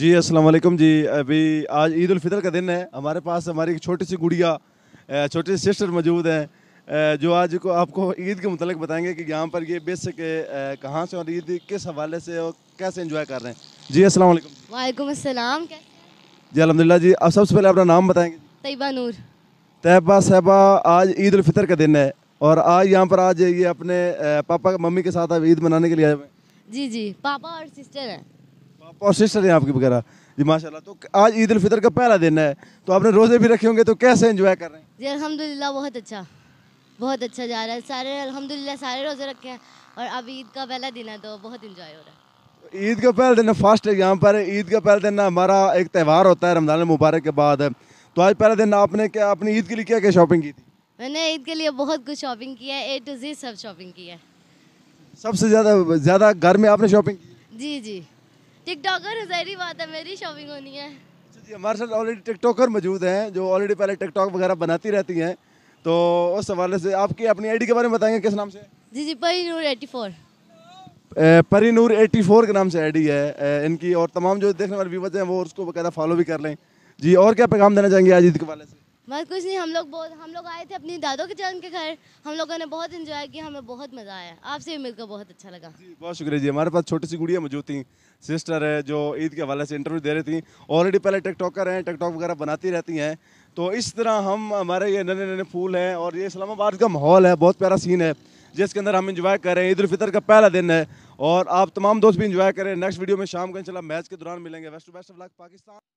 जी अस्सलाम वालेकुम जी अभी आज ईद उल फितर का दिन है हमारे पास हमारी एक छोटी सी गुड़िया छोटी सी सिस्टर मौजूद हैं जो आज को आपको ईद के मतलब बताएंगे कि यहाँ पर ये बेसिक कहाँ से और ईद किस हवाले से और कैसे इंजॉय कर रहे हैं जी अस्सलाम वालेकुम वालेकुम अस्सलाम जी अलहमदिल्ला जी आप सबसे पहले अपना नाम बताएंगे तैयबा नूर तैयबा साहबा आज ईद उल फितर का दिन है और आज यहाँ पर आज ये अपने पापा मम्मी के साथ ईद मनाने के लिए आए हुए जी जी पापा और सिस्टर हैं और सिस्टर हैं आपकी वगैरह जी माशाल्लाह तो आज ईद फितर का पहला दिन है तो आपने रोज़े भी रखे होंगे तो कैसे एंजॉय कर रहे हैं जी अलहमदिल्ला बहुत अच्छा बहुत अच्छा जा रहा है सारे अलहमदिल्ला सारे रोज़े रखे हैं और अब ईद का पहला दिन है तो बहुत इन्जॉय हो रहा है ईद का पहला दिन है फास्ट है पर ईद का पहला दिन हमारा एक त्यौहार होता है रमजान मुबारक के बाद तो आज पहला दिन आपने क्या अपनी ईद के लिए क्या क्या शॉपिंग की थी मैंने ईद के लिए बहुत कुछ शॉपिंग की है ए टू जी सब शॉपिंग की है सबसे ज़्यादा ज़्यादा घर में आपने शॉपिंग की जी जी टिकटॉकर है जहरी बात है मेरी शॉपिंग होनी है अच्छा जी हमारे साथ ऑलरेडी टिकटॉकर मौजूद हैं जो ऑलरेडी पहले टिकटॉक वगैरह बनाती रहती हैं तो उस हवाले से आपकी अपनी आईडी के बारे में बताएंगे किस नाम से जी जी परी नूर एटी फोर परी नूर एटी फोर के नाम से आईडी है इनकी और तमाम जो देखने वाले व्यूवर्स हैं वो उसको वगैरह फॉलो भी कर लें जी और क्या पैगाम देना चाहेंगे आज के हवाले से बस कुछ नहीं हम लोग बहुत हम लोग आए थे अपनी दादों के चरण के घर हम लोगों ने बहुत इन्जॉय किया हमें बहुत मज़ा आया आपसे भी मिलकर बहुत अच्छा लगा जी बहुत शुक्रिया जी हमारे पास छोटी सी गुड़िया मौजूद थी सिस्टर है जो ईद के हवाले से इंटरव्यू दे रही थी ऑलरेडी पहले टिकटॉकर हैं टिकटॉक वगैरह बनाती रहती हैं तो इस तरह हम हमारे ये नन्हे नन्हे फूल हैं और ये इस्लामाबाद का माहौल है बहुत प्यारा सीन है जिसके अंदर हम इंजॉय कर रहे हैं ईद फितर का पहला दिन है और आप तमाम दोस्त भी इंजॉय करें नेक्स्ट वीडियो में शाम को इंशाल्लाह मैच के दौरान मिलेंगे वेस्ट बेस्ट ऑफ लक पाकिस्तान